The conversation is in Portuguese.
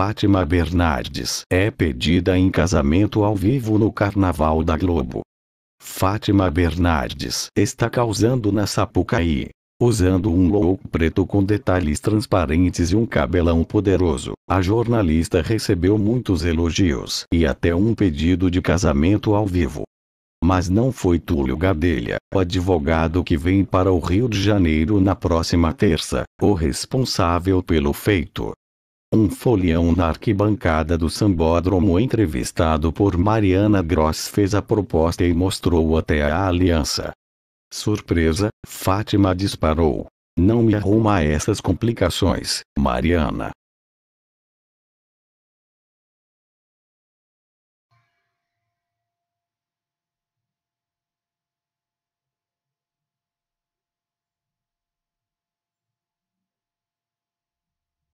Fátima Bernardes é pedida em casamento ao vivo no Carnaval da Globo. Fátima Bernardes está causando na Sapucaí. Usando um look preto com detalhes transparentes e um cabelão poderoso, a jornalista recebeu muitos elogios e até um pedido de casamento ao vivo. Mas não foi Túlio Gadelha, o advogado que vem para o Rio de Janeiro na próxima terça, o responsável pelo feito. Um folião na arquibancada do Sambódromo entrevistado por Mariana Gross fez a proposta e mostrou até a aliança. Surpresa, Fátima disparou. Não me arruma essas complicações, Mariana.